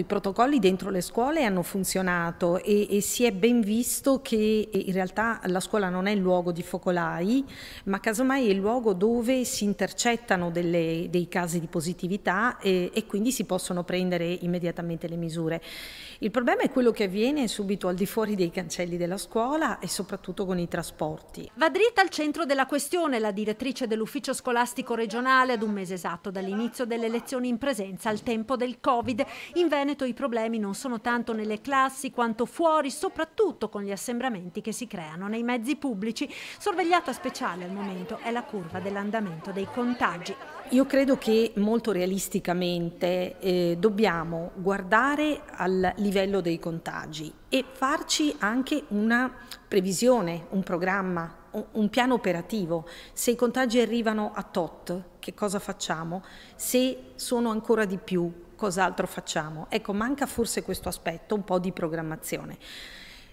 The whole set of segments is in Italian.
I protocolli dentro le scuole hanno funzionato e, e, si è ben visto che in realtà la scuola non è il luogo di focolai, ma casomai è il luogo dove si intercettano delle, dei casi di positività e, e, quindi si possono prendere immediatamente le misure. Il problema è quello che avviene subito al di fuori dei cancelli della scuola e soprattutto con i trasporti. Va dritta al centro della questione la direttrice dell'ufficio scolastico regionale ad un mese esatto dall'inizio delle lezioni in presenza al tempo del Covid in Veneto Veneto i problemi non sono tanto nelle classi quanto fuori, soprattutto con gli assembramenti che si creano nei mezzi pubblici. Sorvegliata speciale al momento è la curva dell'andamento dei contagi. Io credo che molto realisticamente eh, dobbiamo guardare al livello dei contagi e farci anche una previsione, un programma un piano operativo. Se i contagi arrivano a tot, che cosa facciamo? Se sono ancora di più, cos'altro facciamo? Ecco, manca forse questo aspetto, un po' di programmazione.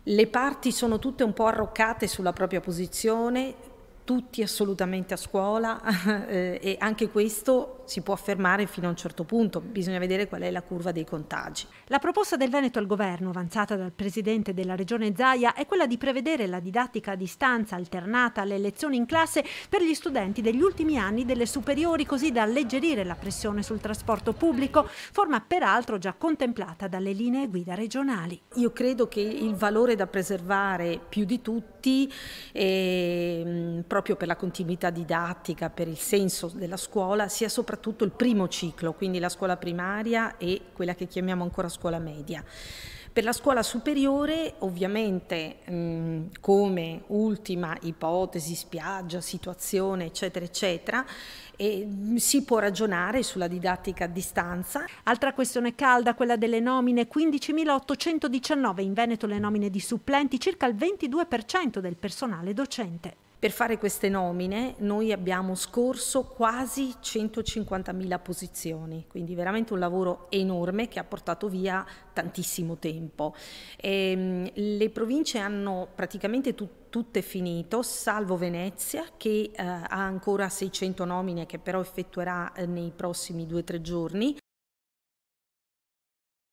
Le parti sono tutte un po' arroccate sulla propria posizione, tutti assolutamente a scuola eh, e anche questo si può affermare fino a un certo punto, bisogna vedere qual è la curva dei contagi. La proposta del Veneto al governo, avanzata dal presidente della regione Zaia, è quella di prevedere la didattica a distanza alternata alle lezioni in classe per gli studenti degli ultimi anni delle superiori, così da alleggerire la pressione sul trasporto pubblico, forma peraltro già contemplata dalle linee guida regionali. Io credo che il valore da preservare più di tutti è ehm, proprio per la continuità didattica, per il senso della scuola, sia soprattutto il primo ciclo, quindi la scuola primaria e quella che chiamiamo ancora scuola media. Per la scuola superiore, ovviamente, mh, mm, come ultima ipotesi, spiaggia, situazione, eccetera, eccetera, e mm, si può ragionare sulla didattica a distanza. Altra questione calda, quella delle nomine, 15.819 in Veneto le nomine di supplenti, circa il 22% del personale docente. Per fare queste nomine noi abbiamo scorso quasi 150.000 posizioni, quindi veramente un lavoro enorme che ha portato via tantissimo tempo. E, ehm, le province hanno praticamente tutte tutto è finito, salvo Venezia che eh, ha ancora 600 nomine che però effettuerà eh, nei prossimi 2-3 giorni.